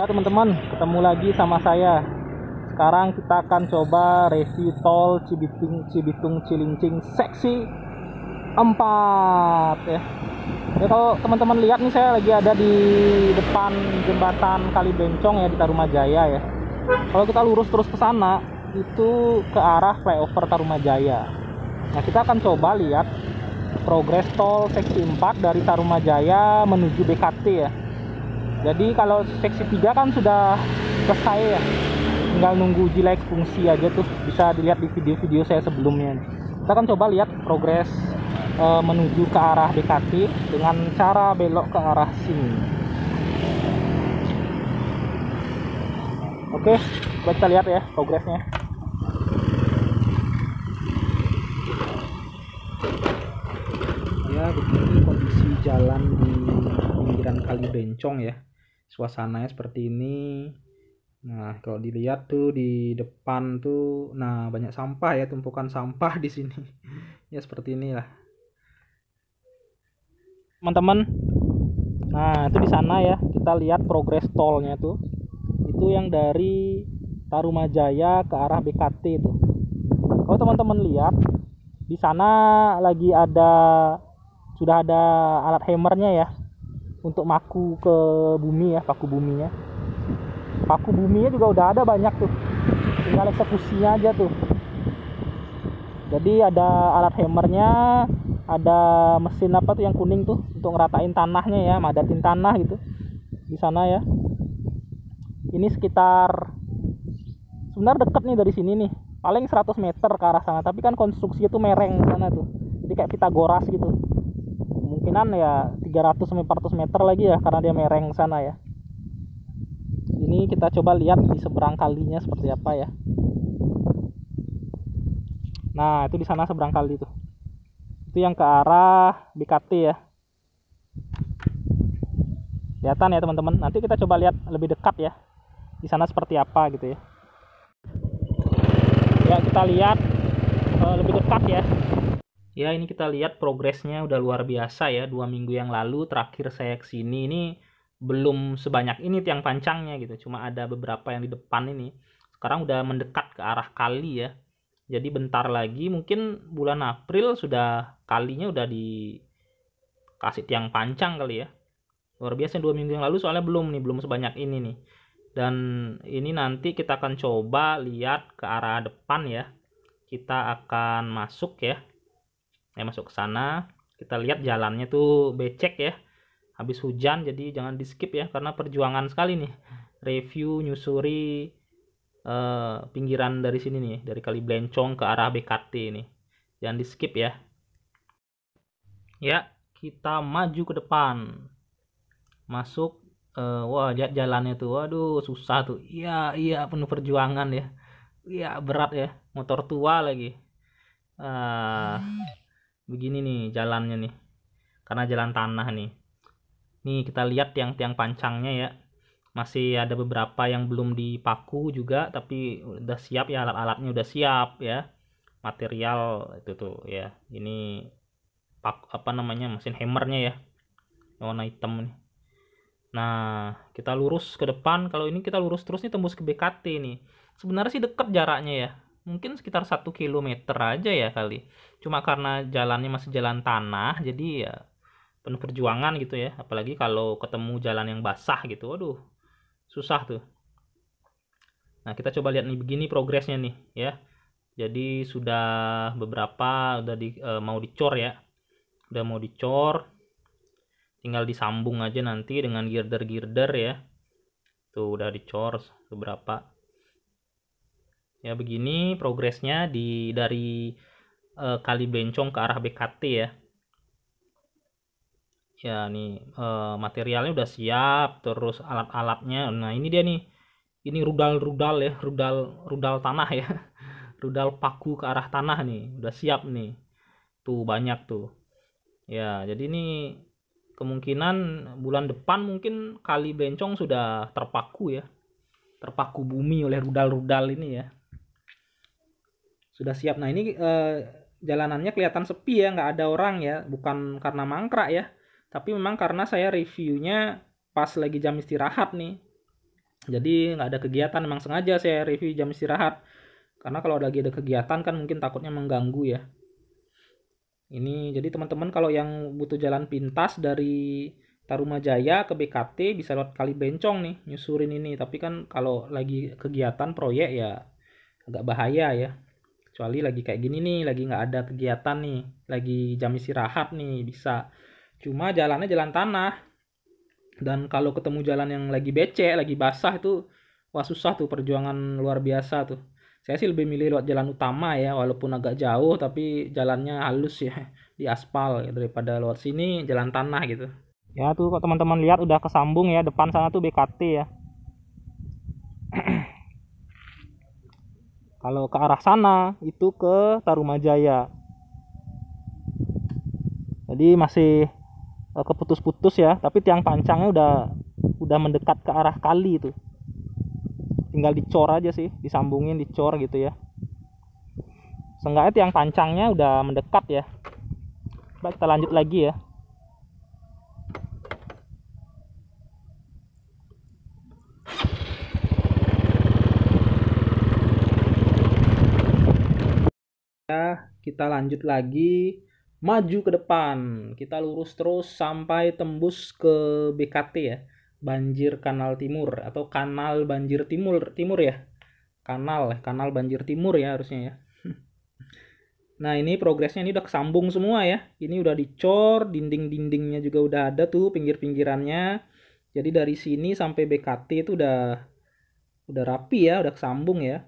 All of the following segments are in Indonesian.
Ya teman-teman, ketemu lagi sama saya. Sekarang kita akan coba resi tol Cibitung Cibitung Cilincing seksi 4 ya. Ya kalau teman-teman lihat nih saya lagi ada di depan jembatan Kali Bencong ya di Tarumajaya ya. Kalau kita lurus terus ke sana itu ke arah flyover Tarumajaya. Nah, kita akan coba lihat progres tol seksi 4 dari Tarumajaya menuju BKT ya jadi kalau seksi 3 kan sudah selesai ya tinggal nunggu uji layak fungsi aja tuh bisa dilihat di video-video saya sebelumnya kita akan coba lihat progres e, menuju ke arah DKT dengan cara belok ke arah sini oke kita lihat ya progresnya ya begini kondisi jalan di pinggiran kali bencong ya suasananya seperti ini nah kalau dilihat tuh di depan tuh nah banyak sampah ya tumpukan sampah di sini ya seperti inilah teman-teman nah itu di sana ya kita lihat progres tolnya tuh itu yang dari Tarumajaya ke arah BKT itu kalau teman-teman lihat di sana lagi ada sudah ada alat hammernya ya untuk maku ke bumi ya paku buminya paku buminya juga udah ada banyak tuh tinggal eksekusinya aja tuh jadi ada alat hammernya ada mesin apa tuh yang kuning tuh untuk ngeratain tanahnya ya madatin tanah gitu di sana ya ini sekitar sebenarnya deket nih dari sini nih paling 100 meter ke arah sana tapi kan konstruksi itu mereng sana tuh jadi kayak Pitagoras gitu kemungkinan ya 300 sampai 400 meter lagi ya karena dia mereng sana ya ini kita coba lihat di seberang kalinya seperti apa ya nah itu di sana seberang kali itu itu yang ke arah BKT ya kelihatan ya teman-teman nanti kita coba lihat lebih dekat ya di sana seperti apa gitu ya ya kita lihat eh, lebih dekat ya ya ini kita lihat progresnya udah luar biasa ya dua minggu yang lalu terakhir saya kesini ini belum sebanyak ini tiang pancangnya gitu cuma ada beberapa yang di depan ini sekarang udah mendekat ke arah kali ya jadi bentar lagi mungkin bulan April sudah kalinya udah di kasih tiang pancang kali ya luar biasa dua minggu yang lalu soalnya belum nih belum sebanyak ini nih dan ini nanti kita akan coba lihat ke arah depan ya kita akan masuk ya saya masuk ke sana kita lihat jalannya tuh becek ya habis hujan jadi jangan di skip ya karena perjuangan sekali nih review nyusuri eh, pinggiran dari sini nih dari kali Blencong ke arah BKT ini jangan di skip ya ya kita maju ke depan masuk eh, wah wah jalannya tuh waduh susah tuh iya iya penuh perjuangan ya iya berat ya motor tua lagi uh, begini nih jalannya nih karena jalan tanah nih nih kita lihat tiang-tiang pancangnya ya masih ada beberapa yang belum dipaku juga tapi udah siap ya alat-alatnya udah siap ya material itu tuh ya ini pak apa namanya mesin hammernya ya yang warna hitam nih nah kita lurus ke depan kalau ini kita lurus terus nih tembus ke BKT nih sebenarnya sih dekat jaraknya ya mungkin sekitar satu kilometer aja ya kali cuma karena jalannya masih jalan tanah jadi ya penuh perjuangan gitu ya apalagi kalau ketemu jalan yang basah gitu waduh susah tuh nah kita coba lihat nih begini progresnya nih ya jadi sudah beberapa udah di, e, mau dicor ya udah mau dicor tinggal disambung aja nanti dengan girder-girder ya tuh udah dicor beberapa ya begini progresnya di dari e, kali bencong ke arah BKT ya ya nih e, materialnya udah siap terus alat-alatnya nah ini dia nih ini rudal-rudal ya rudal rudal tanah ya rudal paku ke arah tanah nih udah siap nih tuh banyak tuh ya jadi ini kemungkinan bulan depan mungkin kali bencong sudah terpaku ya terpaku bumi oleh rudal-rudal ini ya sudah siap nah ini eh, jalanannya kelihatan sepi ya nggak ada orang ya bukan karena mangkrak ya tapi memang karena saya reviewnya pas lagi jam istirahat nih jadi nggak ada kegiatan memang sengaja saya review jam istirahat karena kalau lagi ada kegiatan kan mungkin takutnya mengganggu ya ini jadi teman-teman kalau yang butuh jalan pintas dari Tarumajaya ke BKT bisa lewat kali bencong nih nyusurin ini tapi kan kalau lagi kegiatan proyek ya agak bahaya ya kecuali lagi kayak gini nih lagi nggak ada kegiatan nih lagi jam istirahat nih bisa cuma jalannya jalan tanah dan kalau ketemu jalan yang lagi becek lagi basah itu wah susah tuh perjuangan luar biasa tuh saya sih lebih milih lewat jalan utama ya walaupun agak jauh tapi jalannya halus ya di aspal ya, daripada lewat sini jalan tanah gitu ya tuh kok teman-teman lihat udah kesambung ya depan sana tuh BKT ya Kalau ke arah sana itu ke Tarumajaya. Jadi masih e, keputus-putus ya, tapi tiang pancangnya udah udah mendekat ke arah kali itu. Tinggal dicor aja sih, disambungin dicor gitu ya. Seenggaknya tiang pancangnya udah mendekat ya. Baik, kita lanjut lagi ya. kita lanjut lagi maju ke depan kita lurus terus sampai tembus ke BKT ya banjir kanal timur atau kanal banjir timur timur ya kanal ya, kanal banjir timur ya harusnya ya nah ini progresnya ini udah kesambung semua ya ini udah dicor dinding-dindingnya juga udah ada tuh pinggir-pinggirannya jadi dari sini sampai BKT itu udah udah rapi ya udah kesambung ya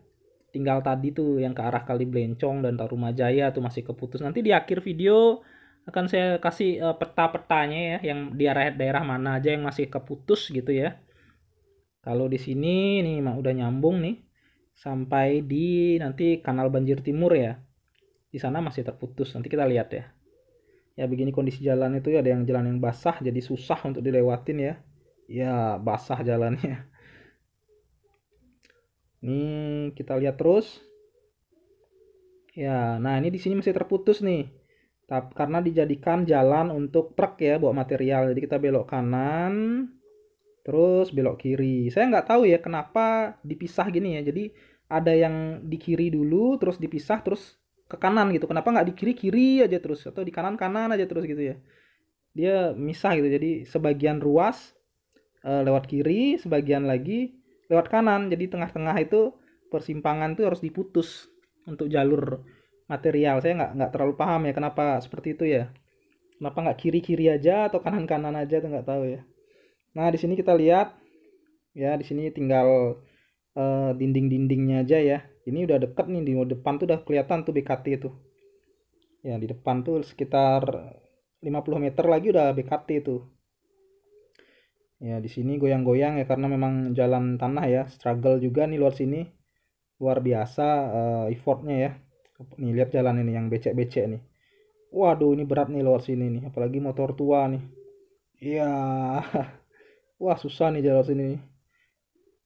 tinggal tadi tuh yang ke arah kali Blencong dan Tarumajaya tuh masih keputus. Nanti di akhir video akan saya kasih uh, peta-petanya ya yang di daerah daerah mana aja yang masih keputus gitu ya. Kalau di sini nih mah udah nyambung nih sampai di nanti kanal banjir timur ya. Di sana masih terputus. Nanti kita lihat ya. Ya begini kondisi jalan itu ya ada yang jalan yang basah jadi susah untuk dilewatin ya. Ya basah jalannya Nih, hmm, kita lihat terus. Ya, nah ini di sini masih terputus nih. Tapi karena dijadikan jalan untuk truk ya bawa material. Jadi kita belok kanan, terus belok kiri. Saya nggak tahu ya kenapa dipisah gini ya. Jadi ada yang di kiri dulu, terus dipisah, terus ke kanan gitu. Kenapa nggak di kiri kiri aja terus atau di kanan kanan aja terus gitu ya? Dia misah gitu. Jadi sebagian ruas eh, lewat kiri, sebagian lagi lewat kanan jadi tengah-tengah itu persimpangan itu harus diputus untuk jalur material saya nggak nggak terlalu paham ya kenapa seperti itu ya kenapa nggak kiri kiri aja atau kanan kanan aja tuh nggak tahu ya nah di sini kita lihat ya di sini tinggal uh, eh, dinding dindingnya aja ya ini udah deket nih di depan tuh udah kelihatan tuh BKT itu ya di depan tuh sekitar 50 meter lagi udah BKT tuh ya di sini goyang-goyang ya karena memang jalan tanah ya struggle juga nih luar sini luar biasa uh, effortnya ya nih lihat jalan ini yang becek-becek nih waduh ini berat nih luar sini nih apalagi motor tua nih iya wah susah nih jalan sini nih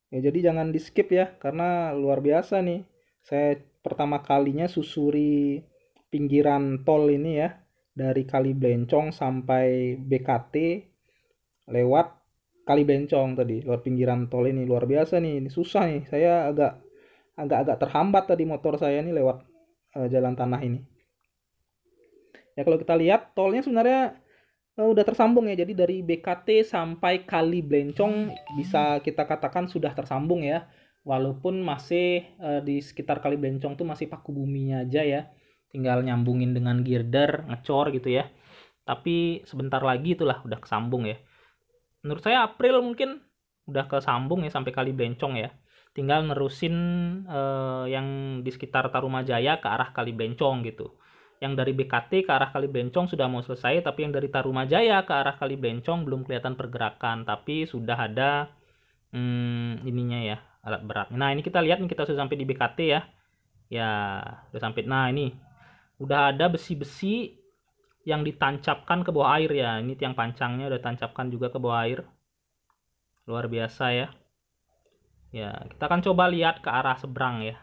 ya jadi jangan di skip ya karena luar biasa nih saya pertama kalinya susuri pinggiran tol ini ya dari kali Blencong sampai BKT lewat kali bencong tadi luar pinggiran tol ini luar biasa nih ini susah nih saya agak agak-agak terhambat tadi motor saya nih lewat uh, jalan tanah ini ya kalau kita lihat tolnya sebenarnya uh, udah tersambung ya jadi dari BKT sampai kali Blencong bisa kita katakan sudah tersambung ya walaupun masih uh, di sekitar kali Blencong tuh masih paku buminya aja ya tinggal nyambungin dengan girder ngecor gitu ya tapi sebentar lagi itulah udah kesambung ya menurut saya April mungkin udah kesambung ya sampai kali Blencong ya tinggal nerusin eh, yang di sekitar Tarumajaya ke arah kali Blencong gitu yang dari BKT ke arah kali Blencong sudah mau selesai tapi yang dari Tarumajaya ke arah kali Blencong belum kelihatan pergerakan tapi sudah ada hmm, ininya ya alat berat nah ini kita lihat nih kita sudah sampai di BKT ya ya udah sampai nah ini udah ada besi-besi yang ditancapkan ke bawah air ya. Ini tiang pancangnya udah tancapkan juga ke bawah air. Luar biasa ya. Ya, kita akan coba lihat ke arah seberang ya.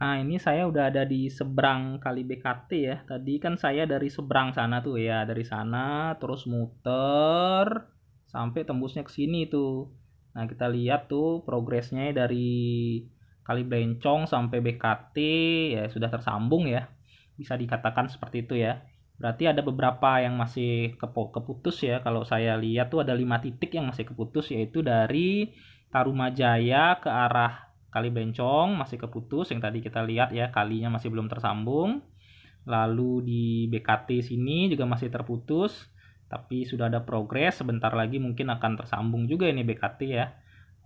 Nah, ini saya udah ada di seberang kali BKT ya. Tadi kan saya dari seberang sana tuh ya, dari sana terus muter sampai tembusnya ke sini tuh. Nah, kita lihat tuh progresnya dari kali Blencong sampai BKT ya sudah tersambung ya bisa dikatakan seperti itu ya berarti ada beberapa yang masih keputus ya kalau saya lihat tuh ada lima titik yang masih keputus yaitu dari Tarumajaya ke arah Kali Bencong masih keputus yang tadi kita lihat ya kalinya masih belum tersambung lalu di BKT sini juga masih terputus tapi sudah ada progres sebentar lagi mungkin akan tersambung juga ini BKT ya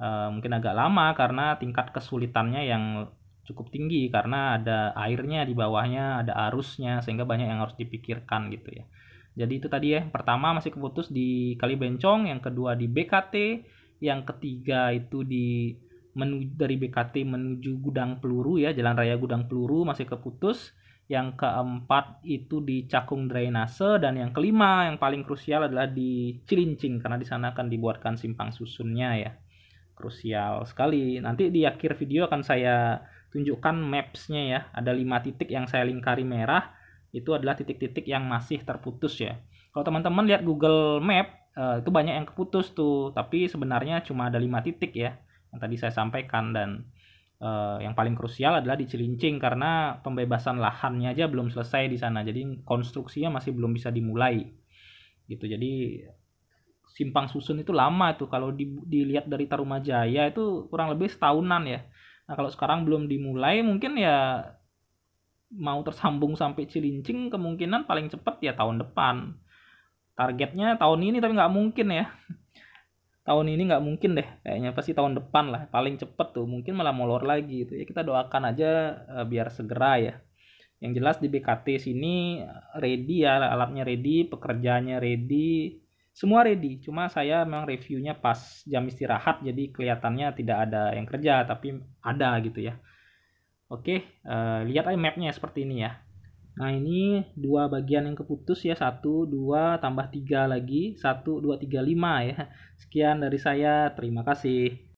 e, mungkin agak lama karena tingkat kesulitannya yang cukup tinggi karena ada airnya di bawahnya, ada arusnya sehingga banyak yang harus dipikirkan gitu ya. Jadi itu tadi ya, pertama masih keputus di Kali Bencong, yang kedua di BKT, yang ketiga itu di menu dari BKT menuju Gudang Peluru ya, Jalan Raya Gudang Peluru masih keputus. Yang keempat itu di Cakung Drainase dan yang kelima yang paling krusial adalah di Cilincing karena di sana akan dibuatkan simpang susunnya ya. Krusial sekali. Nanti di akhir video akan saya tunjukkan maps-nya ya. Ada lima titik yang saya lingkari merah, itu adalah titik-titik yang masih terputus ya. Kalau teman-teman lihat Google Map, eh, itu banyak yang keputus tuh, tapi sebenarnya cuma ada lima titik ya yang tadi saya sampaikan dan eh, yang paling krusial adalah di Cilincing karena pembebasan lahannya aja belum selesai di sana. Jadi konstruksinya masih belum bisa dimulai. Gitu. Jadi simpang susun itu lama tuh kalau dilihat dari Tarumajaya itu kurang lebih setahunan ya Nah kalau sekarang belum dimulai mungkin ya mau tersambung sampai Cilincing kemungkinan paling cepat ya tahun depan. Targetnya tahun ini tapi nggak mungkin ya. Tahun ini nggak mungkin deh, kayaknya pasti tahun depan lah paling cepet tuh. Mungkin malah molor lagi itu ya kita doakan aja e, biar segera ya. Yang jelas di BKT sini ready ya alatnya ready, pekerjanya ready, semua ready cuma saya memang reviewnya pas jam istirahat jadi kelihatannya tidak ada yang kerja tapi ada gitu ya oke uh, lihat aja mapnya seperti ini ya nah ini dua bagian yang keputus ya satu dua tambah tiga lagi satu dua tiga lima ya sekian dari saya terima kasih